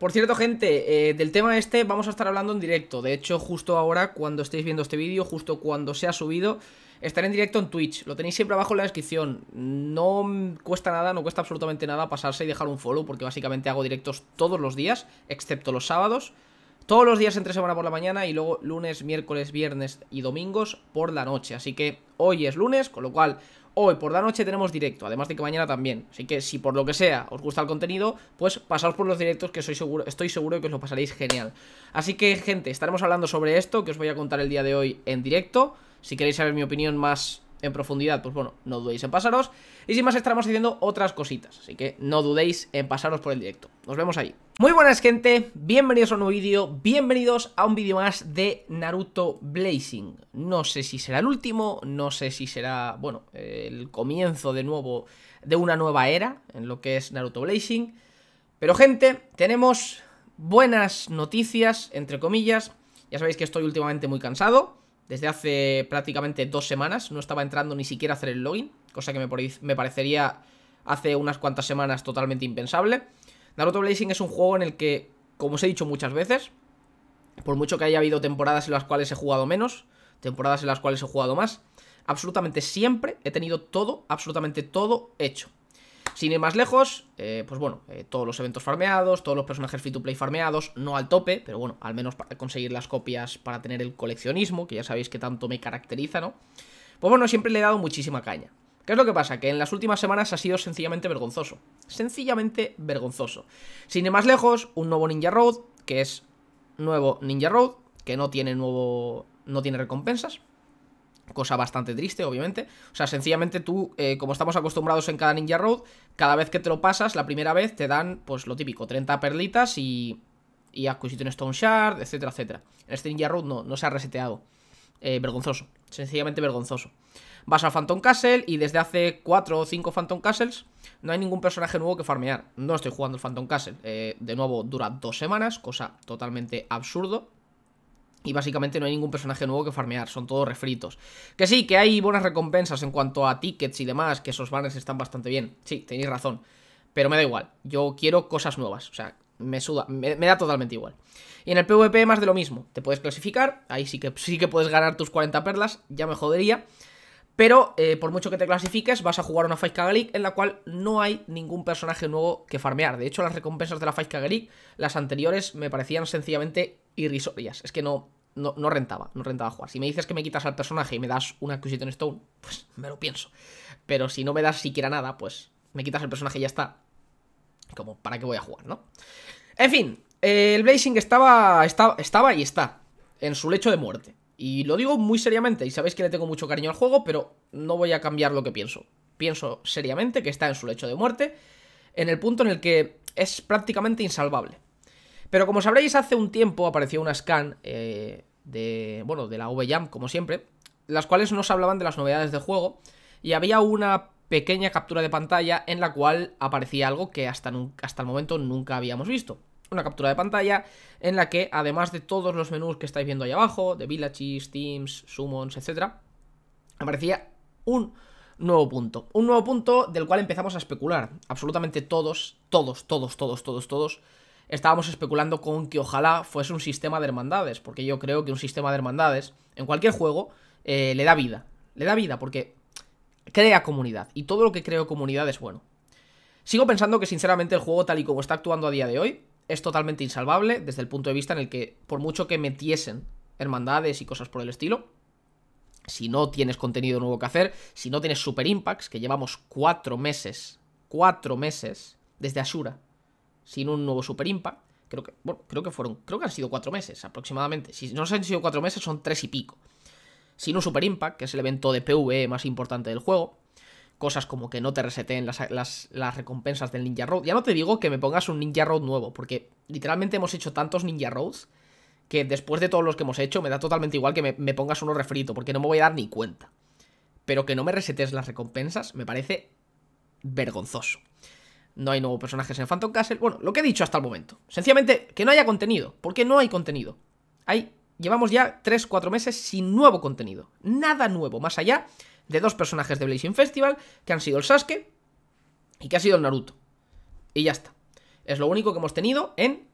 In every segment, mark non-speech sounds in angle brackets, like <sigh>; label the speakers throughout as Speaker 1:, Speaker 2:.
Speaker 1: Por cierto, gente, eh, del tema este vamos a estar hablando en directo. De hecho, justo ahora, cuando estéis viendo este vídeo, justo cuando se ha subido, estaré en directo en Twitch. Lo tenéis siempre abajo en la descripción. No cuesta nada, no cuesta absolutamente nada pasarse y dejar un follow, porque básicamente hago directos todos los días, excepto los sábados todos los días entre semana por la mañana y luego lunes, miércoles, viernes y domingos por la noche. Así que hoy es lunes, con lo cual hoy por la noche tenemos directo, además de que mañana también. Así que si por lo que sea os gusta el contenido, pues pasaos por los directos que seguro, estoy seguro de que os lo pasaréis genial. Así que gente, estaremos hablando sobre esto que os voy a contar el día de hoy en directo. Si queréis saber mi opinión más en profundidad, pues bueno, no dudéis en pasaros. Y sin más estaremos haciendo otras cositas, así que no dudéis en pasaros por el directo. Nos vemos ahí. Muy buenas gente, bienvenidos a un nuevo vídeo, bienvenidos a un vídeo más de Naruto Blazing. No sé si será el último, no sé si será, bueno, el comienzo de nuevo de una nueva era en lo que es Naruto Blazing. Pero gente, tenemos buenas noticias, entre comillas. Ya sabéis que estoy últimamente muy cansado, desde hace prácticamente dos semanas, no estaba entrando ni siquiera a hacer el login, cosa que me, me parecería hace unas cuantas semanas totalmente impensable. Naruto Blazing es un juego en el que, como os he dicho muchas veces, por mucho que haya habido temporadas en las cuales he jugado menos, temporadas en las cuales he jugado más, absolutamente siempre he tenido todo, absolutamente todo hecho. Sin ir más lejos, eh, pues bueno, eh, todos los eventos farmeados, todos los personajes free to play farmeados, no al tope, pero bueno, al menos para conseguir las copias, para tener el coleccionismo, que ya sabéis que tanto me caracteriza, ¿no? Pues bueno, siempre le he dado muchísima caña. ¿Qué es lo que pasa? Que en las últimas semanas ha sido sencillamente vergonzoso. Sencillamente vergonzoso. Sin ir más lejos, un nuevo Ninja Road, que es nuevo Ninja Road, que no tiene nuevo. no tiene recompensas. Cosa bastante triste, obviamente. O sea, sencillamente tú, eh, como estamos acostumbrados en cada Ninja Road, cada vez que te lo pasas, la primera vez te dan, pues lo típico, 30 perlitas y. y Acquisition Stone Shard, etcétera, etcétera. este Ninja Road no, no se ha reseteado. Eh, vergonzoso, sencillamente vergonzoso. Vas a Phantom Castle y desde hace 4 o 5 Phantom Castles no hay ningún personaje nuevo que farmear. No estoy jugando el Phantom Castle. Eh, de nuevo, dura dos semanas, cosa totalmente absurdo. Y básicamente no hay ningún personaje nuevo que farmear, son todos refritos. Que sí, que hay buenas recompensas en cuanto a tickets y demás, que esos banners están bastante bien. Sí, tenéis razón. Pero me da igual, yo quiero cosas nuevas. O sea, me suda, me, da totalmente igual. Y en el PvP más de lo mismo, te puedes clasificar, ahí sí que, sí que puedes ganar tus 40 perlas, ya me jodería. Pero eh, por mucho que te clasifiques, vas a jugar una Fight en la cual no hay ningún personaje nuevo que farmear. De hecho, las recompensas de la Fight Kaga las anteriores, me parecían sencillamente irrisorias. Es que no, no, no, rentaba, no rentaba jugar. Si me dices que me quitas al personaje y me das una Acquisition Stone, pues me lo pienso. Pero si no me das siquiera nada, pues me quitas el personaje y ya está. Como, ¿para qué voy a jugar, no? En fin, el Blazing estaba, estaba, estaba y está en su lecho de muerte. Y lo digo muy seriamente, y sabéis que le tengo mucho cariño al juego, pero no voy a cambiar lo que pienso. Pienso seriamente que está en su lecho de muerte, en el punto en el que es prácticamente insalvable. Pero como sabréis, hace un tiempo apareció una scan eh, de, bueno, de la Jam, como siempre, las cuales nos hablaban de las novedades del juego, y había una pequeña captura de pantalla en la cual aparecía algo que hasta, hasta el momento nunca habíamos visto una captura de pantalla en la que, además de todos los menús que estáis viendo ahí abajo, de Villages, Teams, Summons, etc., aparecía un nuevo punto. Un nuevo punto del cual empezamos a especular. Absolutamente todos, todos, todos, todos, todos, todos, estábamos especulando con que ojalá fuese un sistema de hermandades, porque yo creo que un sistema de hermandades, en cualquier juego, eh, le da vida. Le da vida, porque crea comunidad. Y todo lo que creo comunidad es bueno. Sigo pensando que sinceramente el juego tal y como está actuando a día de hoy es totalmente insalvable desde el punto de vista en el que por mucho que metiesen hermandades y cosas por el estilo, si no tienes contenido nuevo que hacer, si no tienes super impacts, que llevamos cuatro meses, cuatro meses desde Asura, sin un nuevo super impact, creo que, creo que fueron, creo que han sido cuatro meses aproximadamente. Si no han sido cuatro meses, son tres y pico sino Super Impact, que es el evento de PvE más importante del juego. Cosas como que no te reseteen las, recompensas del Ninja Road. Ya no te digo que me pongas un Ninja Road nuevo, porque literalmente hemos hecho tantos Ninja Roads que después de todos los que hemos hecho me da totalmente igual que me, pongas uno refrito, porque no me voy a dar ni cuenta. Pero que no me resetes las recompensas me parece vergonzoso. No hay nuevos personajes en Phantom Castle. Bueno, lo que he dicho hasta el momento. Sencillamente, que no haya contenido. Porque no hay contenido. Hay llevamos ya 3-4 meses sin nuevo contenido. Nada nuevo, más allá de dos personajes de Blazing Festival, que han sido el Sasuke y que ha sido el Naruto. Y ya está. Es lo único que hemos tenido en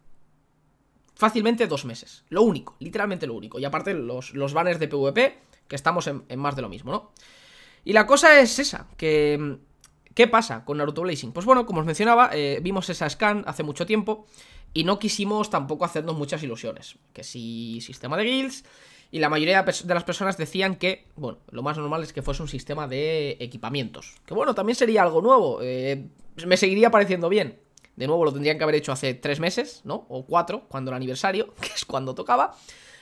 Speaker 1: fácilmente dos meses. Lo único, literalmente lo único. Y aparte los, los banners de PvP, que estamos en más de lo mismo, ¿no? Y la cosa es esa, que ¿Qué pasa con Naruto Blazing? Pues bueno, como os mencionaba, eh, vimos esa scan hace mucho tiempo y no quisimos tampoco hacernos muchas ilusiones. Que si sistema de guilds y la mayoría de las personas decían que, bueno, lo más normal es que fuese un sistema de equipamientos. Que bueno, también sería algo nuevo, eh, me seguiría pareciendo bien. De nuevo, lo tendrían que haber hecho hace tres meses, ¿no? O cuatro, cuando el aniversario, <laughs> que es cuando tocaba.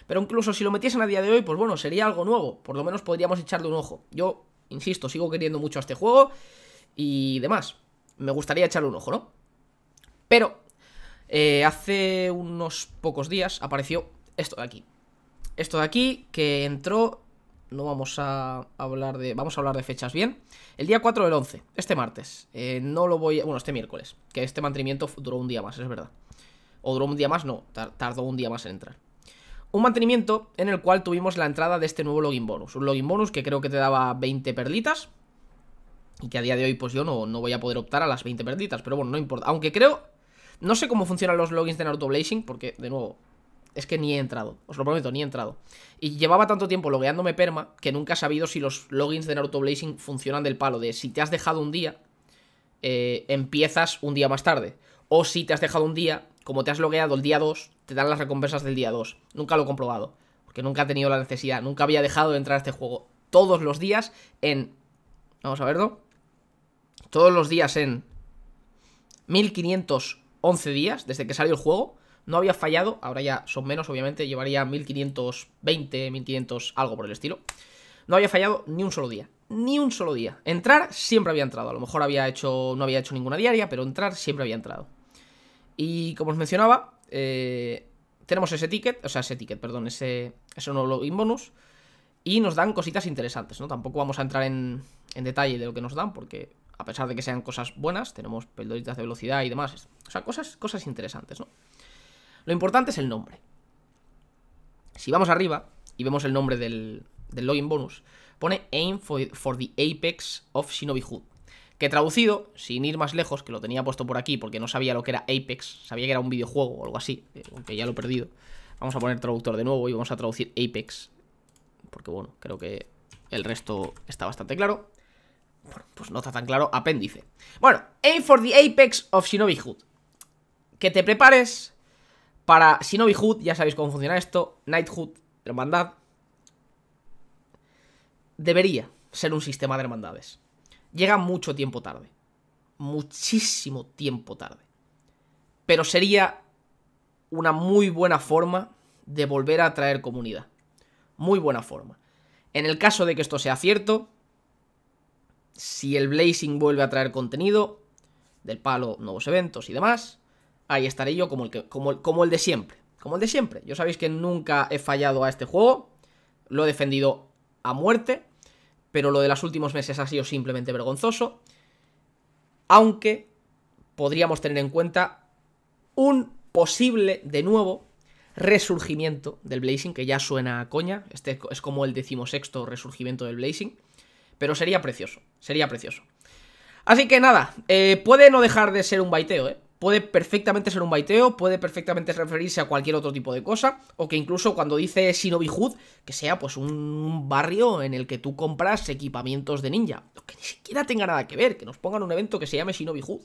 Speaker 1: Pero incluso si lo metiesen a día de hoy, pues bueno, sería algo nuevo. Por lo menos podríamos echarle un ojo. Yo, insisto, sigo queriendo mucho a este juego y demás. Me gustaría echarle un ojo, ¿no? Pero eh, hace unos pocos días apareció esto de aquí. Esto de aquí que entró... No vamos a hablar de... Vamos a hablar de fechas bien. El día 4 del 11, este martes. Eh, no lo voy... A, bueno, este miércoles. Que este mantenimiento duró un día más, es verdad. O duró un día más, no. Tardó un día más en entrar un mantenimiento en el cual tuvimos la entrada de este nuevo login bonus. Un login bonus que creo que te daba 20 perlitas, y que a día de hoy pues yo no, no voy a poder optar a las 20 perditas, pero bueno, no importa. Aunque creo, no sé cómo funcionan los logins de Naruto Blazing, porque de nuevo, es que ni he entrado, os lo prometo, ni he entrado. Y llevaba tanto tiempo logueándome perma que nunca he sabido si los logins de Naruto Blazing funcionan del palo de si te has dejado un día, eh, empiezas un día más tarde. O si te has dejado un día, como te has logueado el día 2, te dan las recompensas del día 2. Nunca lo he comprobado, porque nunca he tenido la necesidad, nunca había dejado de entrar a este juego. Todos los días en... Vamos a verlo todos los días en 1511 días desde que salió el juego. No había fallado, ahora ya son menos, obviamente, llevaría 1520, 1500, algo por el estilo. No había fallado ni un solo día, ni un solo día. Entrar siempre había entrado, a lo mejor había hecho, no había hecho ninguna diaria, pero entrar siempre había entrado. Y como os mencionaba, eh, tenemos ese ticket, o sea, ese ticket, perdón, ese, ese nuevo login bonus. Y nos dan cositas interesantes, ¿no? Tampoco vamos a entrar en, en detalle de lo que nos dan, porque a pesar de que sean cosas buenas, tenemos pelotitas de velocidad y demás. O sea, cosas, cosas interesantes, ¿no? Lo importante es el nombre. Si vamos arriba y vemos el nombre del, login bonus, pone Aim for, the Apex of Shinobi Hood. Que traducido, sin ir más lejos, que lo tenía puesto por aquí porque no sabía lo que era Apex, sabía que era un videojuego o algo así, eh, aunque ya lo he perdido. Vamos a poner traductor de nuevo y vamos a traducir Apex, porque bueno, creo que el resto está bastante claro. Bueno, pues no está tan claro, apéndice. Bueno, aim for the apex of Shinobi Que te prepares para Shinobi ya sabéis cómo funciona esto, Knighthood, hermandad. Debería ser un sistema de hermandades. Llega mucho tiempo tarde. Muchísimo tiempo tarde. Pero sería una muy buena forma de volver a atraer comunidad. Muy buena forma. En el caso de que esto sea cierto, si el Blazing vuelve a traer contenido, del palo, nuevos eventos y demás, ahí estaré yo como el, como, de siempre. Como el de siempre. Yo sabéis que nunca he fallado a este juego, lo he defendido a muerte, pero lo de los últimos meses ha sido simplemente vergonzoso. Aunque podríamos tener en cuenta un posible, de nuevo, resurgimiento del Blazing, que ya suena a coña. Este es como el decimosexto resurgimiento del Blazing. Pero sería precioso, sería precioso. Así que nada, eh, puede no dejar de ser un baiteo, ¿eh? Puede perfectamente ser un baiteo, puede perfectamente referirse a cualquier otro tipo de cosa, o que incluso cuando dice Shinobi Hood, que sea pues un barrio en el que tú compras equipamientos de ninja. Que ni siquiera tenga nada que ver, que nos pongan un evento que se llame Shinobi Hood.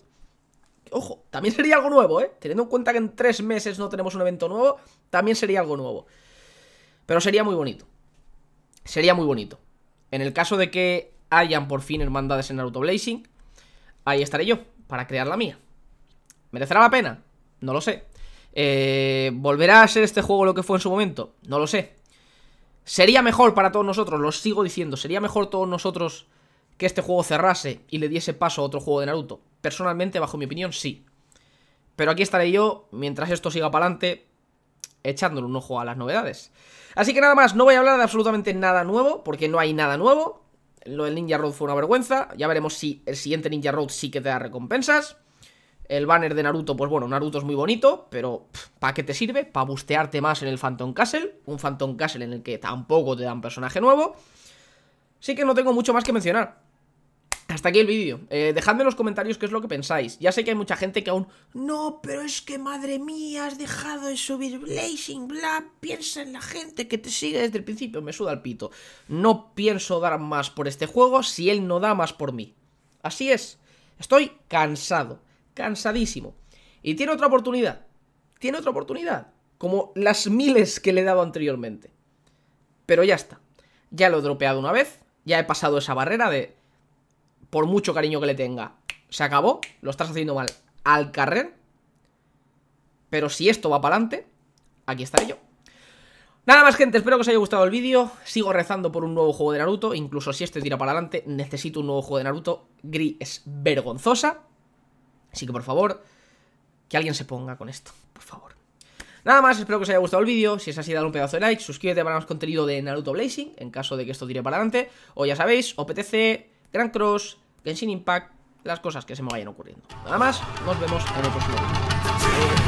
Speaker 1: Ojo, también sería algo nuevo, ¿eh? Teniendo en cuenta que en tres meses no tenemos un evento nuevo, también sería algo nuevo. Pero sería muy bonito. Sería muy bonito. En el caso de que hayan por fin hermandades en Naruto Blazing, ahí estaré yo, para crear la mía. ¿Merecerá la pena? No lo sé. Eh, ¿Volverá a ser este juego lo que fue en su momento? No lo sé. Sería mejor para todos nosotros, lo sigo diciendo, sería mejor todos nosotros que este juego cerrase y le diese paso a otro juego de Naruto. Personalmente, bajo mi opinión, sí. Pero aquí estaré yo, mientras esto siga para adelante, echándole un ojo a las novedades. Así que nada más, no voy a hablar de absolutamente nada nuevo, porque no hay nada nuevo. Lo del Ninja Road fue una vergüenza. Ya veremos si el siguiente Ninja Road sí que te da recompensas. El banner de Naruto, pues bueno, Naruto es muy bonito, pero ¿para qué te sirve? Para bustearte más en el Phantom Castle, un Phantom Castle en el que tampoco te dan personaje nuevo. Sí que no tengo mucho más que mencionar. Hasta aquí el vídeo. Eh, dejadme en los comentarios qué es lo que pensáis. Ya sé que hay mucha gente que aún... No, pero es que madre mía, has dejado de subir Blazing Bla. Piensa en la gente que te sigue desde el principio. Me suda el pito. No pienso dar más por este juego si él no da más por mí. Así es. Estoy cansado. Cansadísimo. Y tiene otra oportunidad. Tiene otra oportunidad. Como las miles que le he dado anteriormente. Pero ya está. Ya lo he dropeado una vez. Ya he pasado esa barrera de por mucho cariño que le tenga, se acabó, lo estás haciendo mal al carrer. Pero si esto va para adelante, aquí estaré yo. Nada más gente, espero que os haya gustado el vídeo Sigo rezando por un nuevo juego de Naruto Incluso si este tira para adelante, necesito un nuevo juego de Naruto Gris es vergonzosa Así que por favor Que alguien se ponga con esto, por favor Nada más, espero que os haya gustado el vídeo Si es así, dale un pedazo de like, suscríbete para más contenido de Naruto Blazing En caso de que esto tire para adelante O ya sabéis, OPTC, Grand Cross, Genshin Impact, las cosas que se me vayan ocurriendo. Nada más, nos vemos en el próximo vídeo.